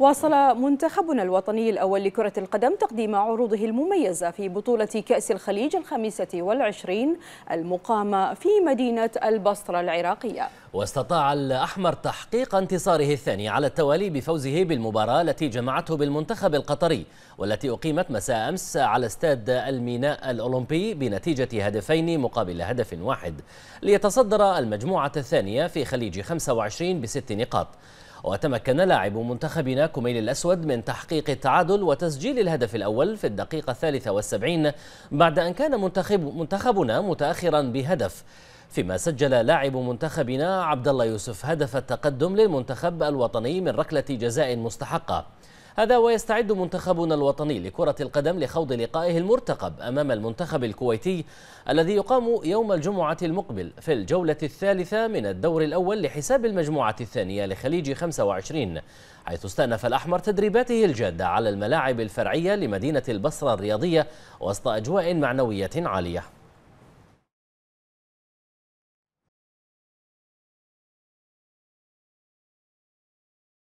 واصل منتخبنا الوطني الأول لكرة القدم تقديم عروضه المميزة في بطولة كأس الخليج الخامسة والعشرين المقامة في مدينة البصرة العراقية واستطاع الأحمر تحقيق انتصاره الثاني على التوالي بفوزه بالمباراة التي جمعته بالمنتخب القطري والتي أقيمت مساء أمس على استاد الميناء الأولمبي بنتيجة هدفين مقابل هدف واحد ليتصدر المجموعة الثانية في خليج 25 بست نقاط وتمكن لاعب منتخبنا كوميل الأسود من تحقيق التعادل وتسجيل الهدف الأول في الدقيقة الثالثة والسبعين بعد أن كان منتخب منتخبنا متأخرا بهدف فيما سجل لاعب منتخبنا عبد الله يوسف هدف التقدم للمنتخب الوطني من ركلة جزاء مستحقة هذا ويستعد منتخبنا الوطني لكرة القدم لخوض لقائه المرتقب أمام المنتخب الكويتي الذي يقام يوم الجمعة المقبل في الجولة الثالثة من الدور الأول لحساب المجموعة الثانية لخليج 25 حيث استأنف الأحمر تدريباته الجادة على الملاعب الفرعية لمدينة البصرة الرياضية وسط أجواء معنوية عالية